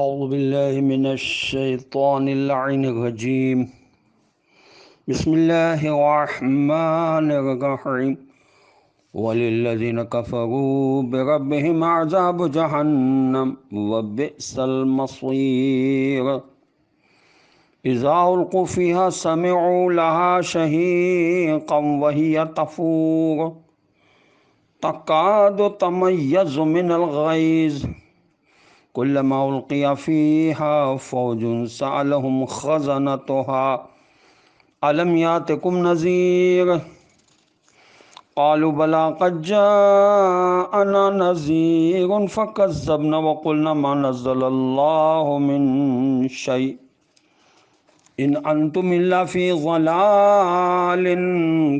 أعوذ بالله من الشيطان اللعين الرجيم بسم الله الرحمن الرحيم وللذين كفروا بربهم عذاب جهنم وبئس المصير إذا ألقوا فيها سمعوا لها شهيقا وهي تفور تكاد تميز من الغيظ كلما ألقي فيها فوج سألهم خزنتها ألم ياتكم نذير قالوا بلى قد جاءنا نذير فكذبنا وقلنا ما نزل الله من شيء إن أنتم إلا في ضلال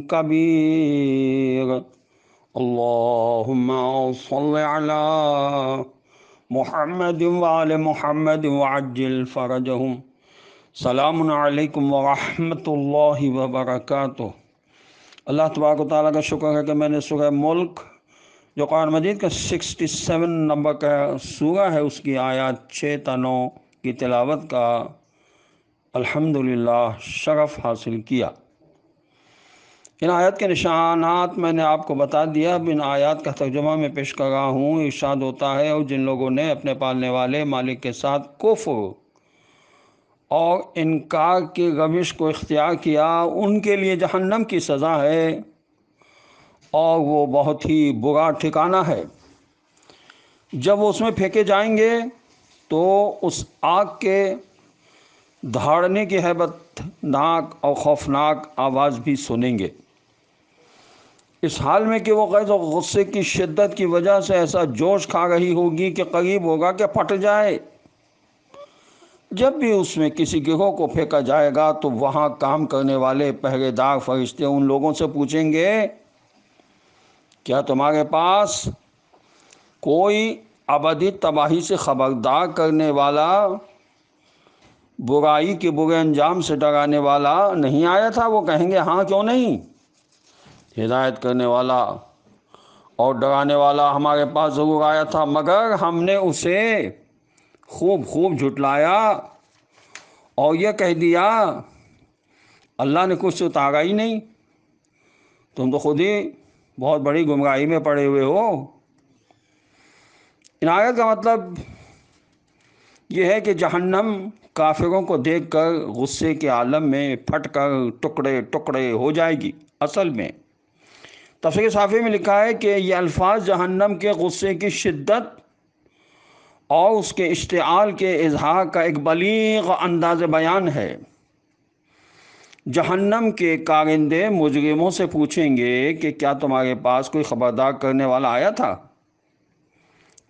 كبير اللهم صل على محمد محمد وعجل فرجهم سلام علیکم ورحمۃ اللہ وبرکاتہ اللہ تبارک و تعالیٰ کا شکر ہے کہ میں نے سورہ ملک جو قرآن مجید کا سکسٹی سیون نمبر کا سورہ ہے اس کی آیات چھ تنوں نو کی تلاوت کا الحمد شرف حاصل کیا ان آیات کے نشانات میں نے آپ کو بتا دیا اب ان آیات کا ترجمہ میں پیش کر رہا ہوں ارشاد ہوتا ہے اور جن لوگوں نے اپنے پالنے والے مالک کے ساتھ کفر اور انکار کی روش کو اختیار کیا ان کے لیے جہنم کی سزا ہے اور وہ بہت ہی برا ٹھکانہ ہے جب وہ اس میں پھیکے جائیں گے تو اس آگ کے دھاڑنے کی حیبت ناک اور خوفناک آواز بھی سنیں گے اس حال میں کہ وہ غیظ و غصے کی شدت کی وجہ سے ایسا جوش کھا رہی ہوگی کہ قریب ہوگا کہ پھٹ جائے جب بھی اس میں کسی گروہ کو پھینکا جائے گا تو وہاں کام کرنے والے پہرے دار فرشتے ان لوگوں سے پوچھیں گے کیا تمہارے پاس کوئی ابدی تباہی سے خبردار کرنے والا برائی کے برے انجام سے ڈرانے والا نہیں آیا تھا وہ کہیں گے ہاں کیوں نہیں ہدایت کرنے والا اور ڈرانے والا ہمارے پاس ضرور آیا تھا مگر ہم نے اسے خوب خوب جھٹلایا اور یہ کہہ دیا اللہ نے کچھ اتارا ہی نہیں تم تو خود ہی بہت بڑی گمراہی میں پڑے ہوئے ہو عنایت کا مطلب یہ ہے کہ جہنم کافروں کو دیکھ کر غصے کے عالم میں پھٹ کر ٹکڑے ٹکڑے ہو جائے گی اصل میں تفسیر صافی میں لکھا ہے کہ یہ الفاظ جہنم کے غصے کی شدت اور اس کے اشتعال کے اظہار کا ایک بلیغ انداز بیان ہے جہنم کے کارندے مجرموں سے پوچھیں گے کہ کیا تمہارے پاس کوئی خبردار کرنے والا آیا تھا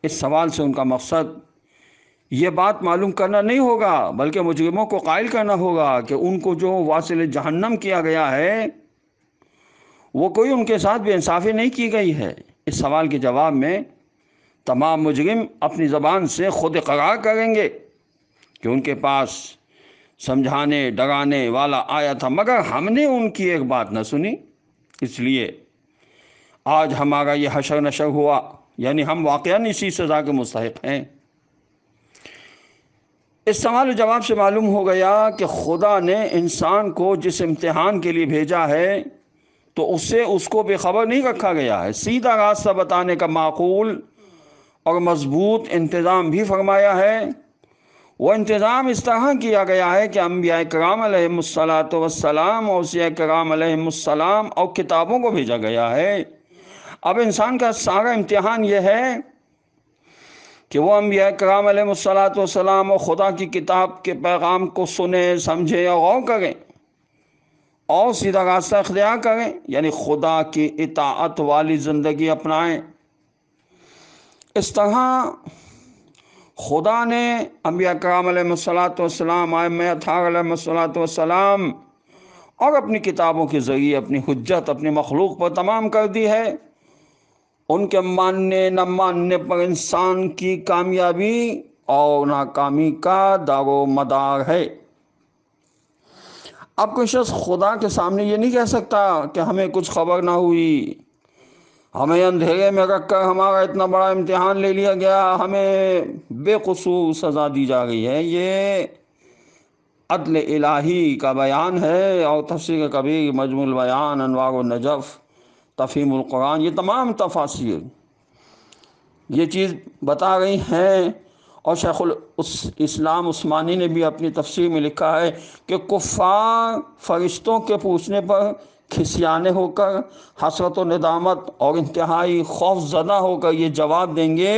اس سوال سے ان کا مقصد یہ بات معلوم کرنا نہیں ہوگا بلکہ مجرموں کو قائل کرنا ہوگا کہ ان کو جو واصل جہنم کیا گیا ہے وہ کوئی ان کے ساتھ بھی انصافی نہیں کی گئی ہے اس سوال کے جواب میں تمام مجرم اپنی زبان سے خود قرار کریں گے کہ ان کے پاس سمجھانے ڈگانے والا آیا تھا مگر ہم نے ان کی ایک بات نہ سنی اس لیے آج ہمارا یہ حشر نشر ہوا یعنی ہم واقعہ اسی سزا کے مستحق ہیں اس سوال و جواب سے معلوم ہو گیا کہ خدا نے انسان کو جس امتحان کے لیے بھیجا ہے تو اس سے اس کو بے خبر نہیں رکھا گیا ہے سیدھا راستہ بتانے کا معقول اور مضبوط انتظام بھی فرمایا ہے وہ انتظام اس طرح کیا گیا ہے کہ انبیاء کرام علیہ الصلاۃ وسلام اور سیاحۂ کرام علیہ السلام اور کتابوں کو بھیجا گیا ہے اب انسان کا سارا امتحان یہ ہے کہ وہ انبیاء کرام علیہ الصلاۃ وسلام اور خدا کی کتاب کے پیغام کو سنیں سمجھیں اور غور کریں اور سیدھا راستہ اختیار کریں یعنی خدا کی اطاعت والی زندگی اپنائیں اس طرح خدا نے انبیاء کرام علیہ و صلاۃ وسلام آئم علیہ اللہۃ وال والسلام اور اپنی کتابوں کے ذریعے اپنی حجت اپنی مخلوق پر تمام کر دی ہے ان کے ماننے نہ ماننے پر انسان کی کامیابی اور ناکامی کا دار و مدار ہے اب کوئی شخص خدا کے سامنے یہ نہیں کہہ سکتا کہ ہمیں کچھ خبر نہ ہوئی ہمیں اندھیرے میں رکھ کر ہمارا اتنا بڑا امتحان لے لیا گیا ہمیں بے قصور سزا دی جا رہی ہے یہ عدل الہی کا بیان ہے اور تفسیر کبیر مجموع البیان انوار و نجف تفہیم القرآن یہ تمام تفاصیر یہ چیز بتا رہی ہیں اور شیخ الاسلام عثمانی نے بھی اپنی تفسیر میں لکھا ہے کہ کفار فرشتوں کے پوچھنے پر کھسیانے ہو کر حسرت و ندامت اور انتہائی خوف زدہ ہو کر یہ جواب دیں گے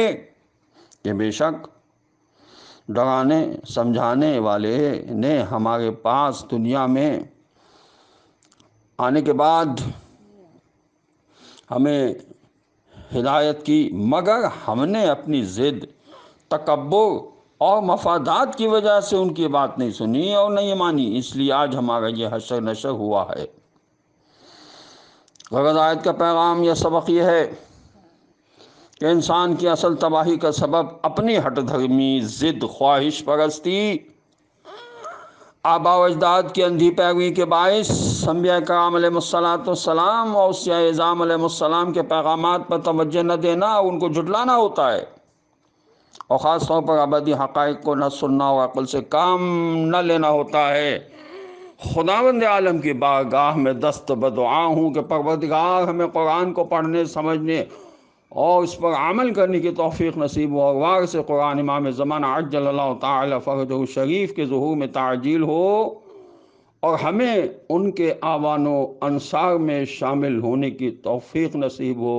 کہ بے شک ڈرانے سمجھانے والے نے ہمارے پاس دنیا میں آنے کے بعد ہمیں ہدایت کی مگر ہم نے اپنی ضد تکبر اور مفادات کی وجہ سے ان کی بات نہیں سنی اور نہیں مانی اس لیے آج ہمارا یہ حشر نشر ہوا ہے غرض آیت کا پیغام یا سبق یہ ہے کہ انسان کی اصل تباہی کا سبب اپنی ہٹ دھرمی ضد خواہش پرستی آبا و اجداد کی اندھی پیروی کے باعث سمبیا کرام علیہ السلاۃ والسلام اور سیاہ اعظام علیہ السلام کے پیغامات پر توجہ نہ دینا ان کو جھٹلانا ہوتا ہے اور خاص طور پر عبدی حقائق کو نہ سننا اور عقل سے کام نہ لینا ہوتا ہے خداوند عالم کی بارگاہ میں دست بدعا ہوں کہ پروردگار ہمیں قرآن کو پڑھنے سمجھنے اور اس پر عمل کرنے کی توفیق نصیب ہو اور وار سے قرآن امام زمانہ عجل اللہ تعالی فرد شریف کے ظہور میں تعجیل ہو اور ہمیں ان کے آوان و انصار میں شامل ہونے کی توفیق نصیب ہو